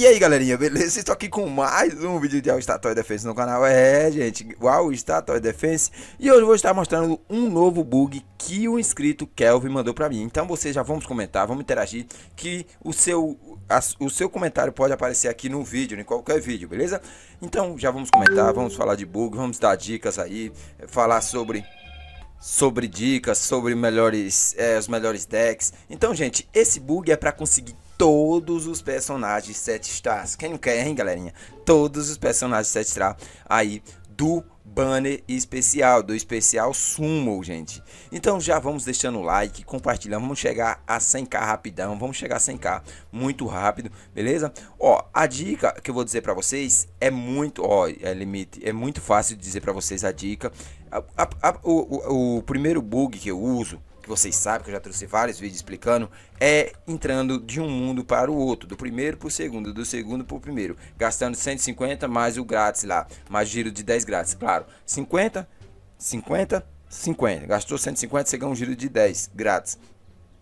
E aí galerinha, beleza? Estou aqui com mais um vídeo de All Statoy Defense no canal É gente, All Statoy Defense E hoje vou estar mostrando um novo bug que o inscrito Kelvin mandou pra mim Então vocês já vamos comentar, vamos interagir Que o seu, a, o seu comentário pode aparecer aqui no vídeo, em qualquer vídeo, beleza? Então já vamos comentar, vamos falar de bug, vamos dar dicas aí eh, Falar sobre sobre dicas, sobre melhores, é, os melhores decks. Então, gente, esse bug é para conseguir todos os personagens 7 stars. Quem não quer, hein, galerinha? Todos os personagens 7 stars aí do banner especial, do especial Sumo, gente. Então já vamos deixando o like, compartilhando, vamos chegar a 100k rapidão, vamos chegar a 100k muito rápido, beleza? Ó, a dica que eu vou dizer para vocês é muito, ó, é limite, é muito fácil de dizer para vocês a dica. A, a, a, o, o, o primeiro bug que eu uso vocês sabem que eu já trouxe vários vídeos explicando, é entrando de um mundo para o outro, do primeiro para o segundo, do segundo para o primeiro, gastando 150 mais o grátis lá, mais giro de 10 grátis, claro, 50, 50, 50, gastou 150, você ganha um giro de 10 grátis,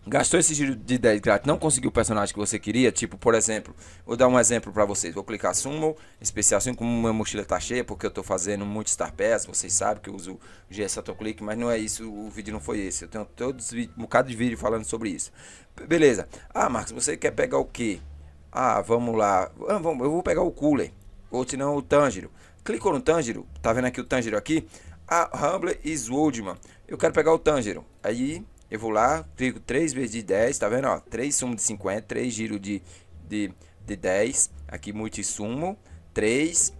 gastou esse giro de 10 grátis, não conseguiu o personagem que você queria, tipo, por exemplo, vou dar um exemplo para vocês, vou clicar sumo especial assim, como minha mochila tá cheia, porque eu tô fazendo muito Star Pass, vocês sabem que eu uso GS Autoclick, mas não é isso, o vídeo não foi esse, eu tenho todos, um bocado de vídeo falando sobre isso. Beleza, ah Marcos, você quer pegar o que? Ah, vamos lá, ah, vamos, eu vou pegar o Cooler, ou se não o Tanjiro. Clicou no Tanjiro, tá vendo aqui o Tanjiro aqui? Ah, Humble e Swoldman, eu quero pegar o Tanjiro, aí eu vou lá, clico 3 vezes de 10, tá vendo? Ó, 3 sumo de 50, 3 giro de, de, de 10, aqui multissumo, 3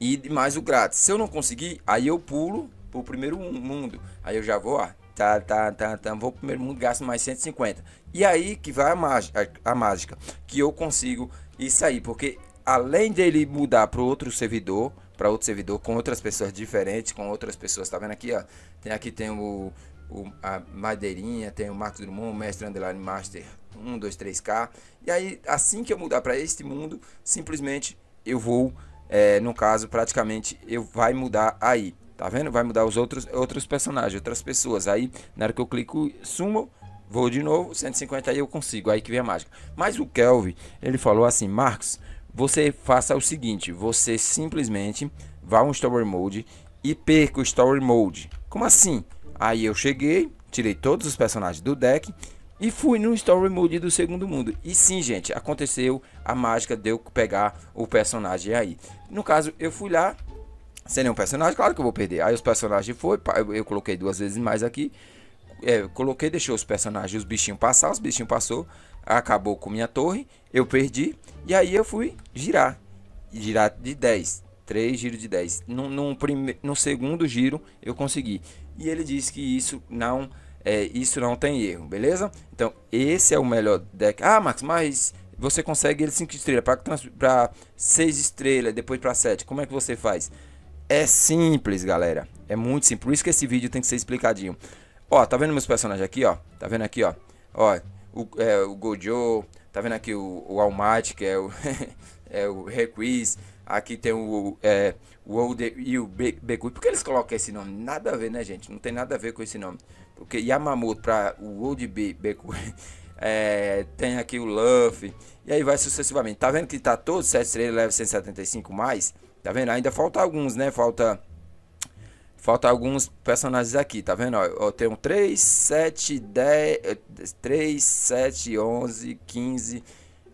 e mais o grátis. Se eu não conseguir, aí eu pulo pro primeiro mundo. Aí eu já vou, ó, tá, tá, tá, tá, vou pro primeiro mundo, gasto mais 150. E aí que vai a, mágica, a, a mágica, que eu consigo isso aí, porque além dele mudar para outro servidor, para outro servidor com outras pessoas diferentes, com outras pessoas, tá vendo aqui, ó? Tem aqui tem o o, a Madeirinha, tem o Marcos Drummond, o Mestre Underline Master 1, 2, 3K. E aí, assim que eu mudar para este mundo, simplesmente eu vou, é, no caso, praticamente, eu vai mudar aí. Tá vendo? Vai mudar os outros, outros personagens, outras pessoas. Aí, na hora que eu clico sumo, vou de novo, 150 aí eu consigo, aí que vem a mágica. Mas o Kelvin, ele falou assim, Marcos, você faça o seguinte, você simplesmente vá um Story Mode e perca o Story Mode. Como assim? Aí eu cheguei, tirei todos os personagens do deck e fui no Story Mode do Segundo Mundo. E sim, gente, aconteceu a mágica de eu pegar o personagem aí. No caso, eu fui lá, sem nenhum personagem, claro que eu vou perder. Aí os personagens foi, eu coloquei duas vezes mais aqui. É, coloquei, deixou os personagens, os bichinhos passar, os bichinhos passou, acabou com minha torre, eu perdi. E aí eu fui girar, girar de 10, 3 giros de 10. No, no, no segundo giro eu consegui e ele diz que isso não é, isso não tem erro, beleza? Então, esse é o melhor deck. Ah, Max, mas você consegue ele 5 estrelas para 6 estrelas, depois para 7. Como é que você faz? É simples, galera. É muito simples. Por isso que esse vídeo tem que ser explicadinho. Ó, tá vendo meus personagens aqui, ó? Tá vendo aqui, ó? Ó, o, é, o Gojo, tá vendo aqui o, o que é o, é o Requiz, aqui tem o, é, o Older e o Be Por que eles colocam esse nome? Nada a ver, né, gente? Não tem nada a ver com esse nome. Porque Yamamoto para o Old Be é, tem aqui o Luffy, e aí vai sucessivamente. Tá vendo que tá todo 7 estrelas, leva 175 mais? Tá vendo? Ainda falta alguns, né? Falta Falta alguns personagens aqui, tá vendo? Ó, eu tenho 3, 7, 10, 3, 7, 11, 15,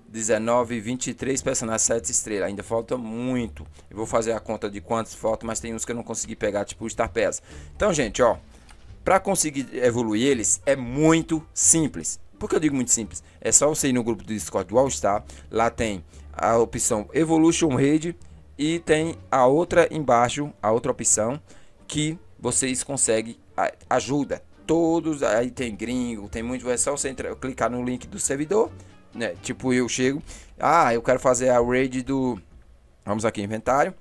19, 23 personagens 7 estrelas. Ainda falta muito. Eu vou fazer a conta de quantos faltam, mas tem uns que eu não consegui pegar, tipo o Star Pass. Então, gente, ó. Pra conseguir evoluir eles, é muito simples. Por que eu digo muito simples? É só você ir no grupo do Discord do All Star. Lá tem a opção Evolution Raid. E tem a outra embaixo, a outra opção, que vocês conseguem ajuda. Todos, aí tem gringo, tem muito, é só você entrar, clicar no link do servidor, né? Tipo, eu chego, ah, eu quero fazer a raid do, vamos aqui, inventário.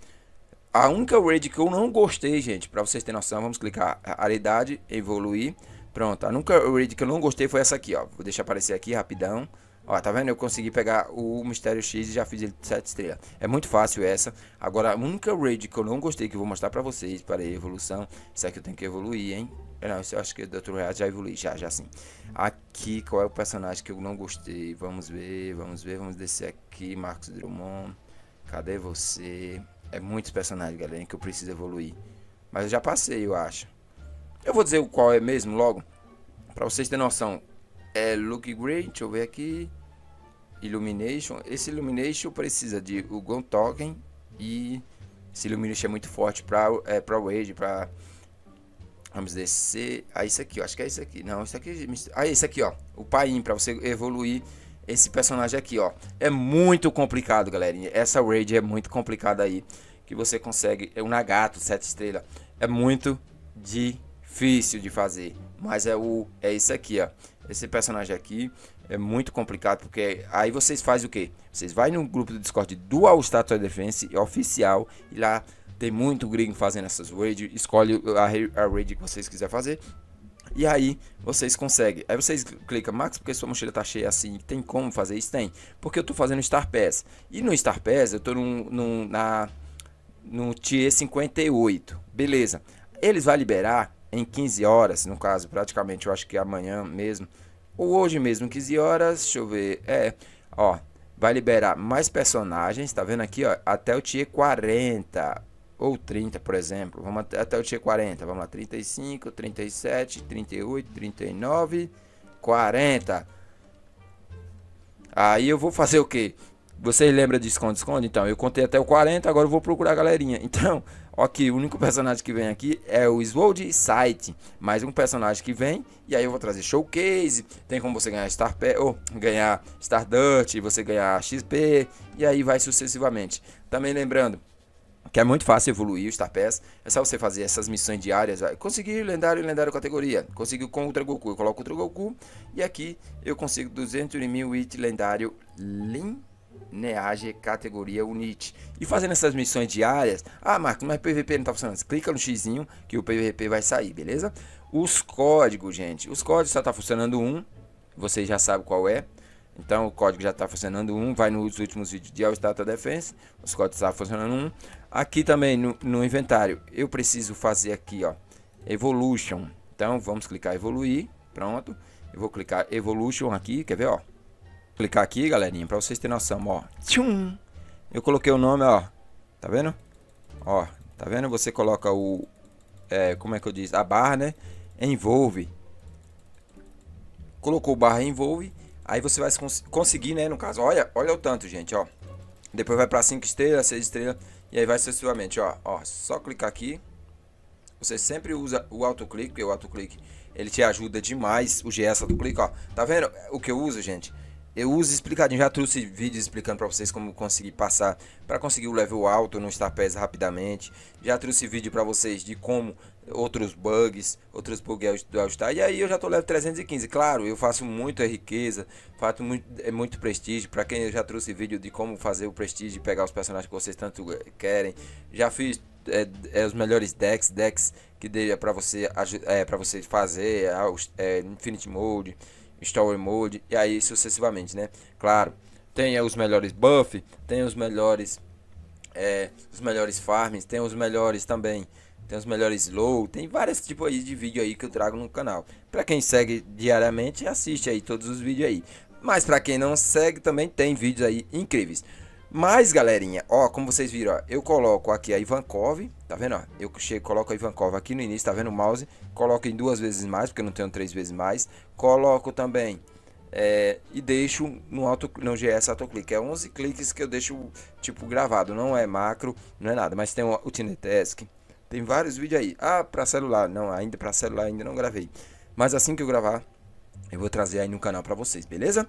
A única raid que eu não gostei, gente, para vocês terem noção, vamos clicar aridade, evoluir. Pronto, a única raid que eu não gostei foi essa aqui, ó. Vou deixar aparecer aqui rapidão. Ó, tá vendo? Eu consegui pegar o Mistério X e já fiz ele de 7 estrelas. É muito fácil essa. Agora, a única raid que eu não gostei, que eu vou mostrar pra vocês, para a evolução. Isso aqui eu tenho que evoluir, hein? É, não, eu acho que é do outro lado já evolui, já, já sim. Aqui, qual é o personagem que eu não gostei? Vamos ver, vamos ver, vamos descer aqui. Marcos Drummond, cadê você? É muitos personagens, galera, que eu preciso evoluir. Mas eu já passei, eu acho. Eu vou dizer o qual é mesmo logo. Pra vocês terem noção. É Luke Great deixa eu ver aqui. Illumination. Esse Illumination precisa de o Gon Token e esse Illumination é muito forte para é, pra Wade, para Vamos descer. Ah, isso aqui, Eu Acho que é isso aqui. Não, isso aqui. Ah, isso aqui, ó. O Pain, pra você evoluir esse personagem aqui, ó. É muito complicado, galerinha. Essa raid é muito complicada aí. Que você consegue. É um Nagato, 7 estrelas. É muito difícil de fazer. Mas é o. É isso aqui, ó esse personagem aqui é muito complicado, porque aí vocês fazem o quê? Vocês vai no grupo do Discord do All Star Defense, é oficial, e lá tem muito gringo fazendo essas raids, escolhe a, a raid que vocês quiser fazer. E aí, vocês conseguem. Aí vocês clicam, Max, porque sua mochila tá cheia assim, tem como fazer isso? Tem. Porque eu tô fazendo Star Pass. E no Star Pass, eu tô num, num, na, no Tier 58. Beleza. Eles vão liberar em 15 horas, no caso, praticamente eu acho que é amanhã mesmo, ou hoje mesmo, 15 horas, deixa eu ver, é, ó, vai liberar mais personagens, tá vendo aqui, ó, até o tier 40 ou 30, por exemplo. Vamos até, até o tier 40, vamos lá, 35, 37, 38, 39, 40. Aí eu vou fazer o quê? Vocês lembram de esconde-esconde? Então, eu contei até o 40, agora eu vou procurar a galerinha. Então, Ok, o único personagem que vem aqui é o Sword Sight. Mais um personagem que vem. E aí eu vou trazer showcase. Tem como você ganhar Star ou ganhar Stardust, você ganhar XP. E aí vai sucessivamente. Também lembrando, que é muito fácil evoluir o Star Pass. É só você fazer essas missões diárias. Conseguir lendário, lendário categoria. Conseguiu com o Ultra Goku. Eu coloco o Ultra Goku. E aqui eu consigo 200 mil it lendário. Lindo Neage né, categoria Unit. E fazendo essas missões diárias, ah, Marcos, mas PVP não tá funcionando. Clica no xizinho que o PVP vai sair, beleza? Os códigos, gente. Os códigos só tá funcionando um. Vocês já sabem qual é. Então o código já está funcionando um, vai nos últimos vídeos de All Stata Defense, os códigos estão tá funcionando um. Aqui também no, no, inventário, eu preciso fazer aqui, ó, Evolution. Então vamos clicar evoluir, pronto. Eu vou clicar Evolution aqui, quer ver, ó clicar aqui, galerinha, pra vocês terem noção, ó. Tchum! Eu coloquei o nome, ó. Tá vendo? Ó, tá vendo? Você coloca o... É, como é que eu disse? A barra, né? Envolve. Colocou o barra envolve. Aí você vai cons conseguir, né? No caso, olha, olha o tanto, gente, ó. Depois vai pra 5 estrelas, 6 estrelas. E aí vai sucessivamente, ó. Ó, só clicar aqui. Você sempre usa o autoclique, porque o autoclique ele te ajuda demais. O GS autoclique, ó. Tá vendo o que eu uso, gente? Eu uso explicadinho, já trouxe vídeos explicando para vocês como conseguir passar, para conseguir o level alto no Star Pass rapidamente. Já trouxe vídeo para vocês de como outros bugs, outros bugs do All-Star. E aí eu já tô level 315. Claro, eu faço muito é riqueza, faço muito, é muito prestígio. Para quem eu já trouxe vídeo de como fazer o prestígio e pegar os personagens que vocês tanto eh, querem. Já fiz é, é, os melhores decks, decks que dê para você é, para você fazer, é, Infinity Mode. Story Mode e aí sucessivamente, né? Claro, tem os melhores buff, tem os melhores é, os melhores farms, tem os melhores também, tem os melhores low, tem vários tipos aí de vídeo aí que eu trago no canal. Para quem segue diariamente, assiste aí todos os vídeos aí. Mas para quem não segue também tem vídeos aí incríveis. Mas, galerinha, ó, como vocês viram, ó, eu coloco aqui a Ivankov, tá vendo? Ó? Eu chego, coloco a Ivankov aqui no início, tá vendo o mouse? Coloco em duas vezes mais, porque eu não tenho três vezes mais. Coloco também é, e deixo no, auto, no GS autoclique. É 11 cliques que eu deixo, tipo, gravado. Não é macro, não é nada, mas tem o, o Tinetask. Tem vários vídeos aí. Ah, pra celular. Não, ainda pra celular ainda não gravei. Mas assim que eu gravar, eu vou trazer aí no canal pra vocês, beleza?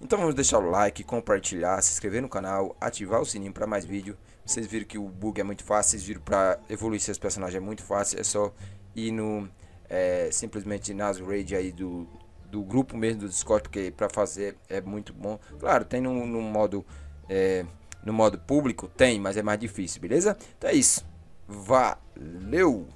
Então vamos deixar o like, compartilhar, se inscrever no canal, ativar o sininho para mais vídeo. Vocês viram que o bug é muito fácil, vocês viram para evoluir seus personagens é muito fácil, é só ir no é, simplesmente nas raids aí do, do grupo mesmo do Discord, porque para fazer é muito bom. Claro, tem no, no modo é, no modo público, tem, mas é mais difícil, beleza? Então é isso. Valeu.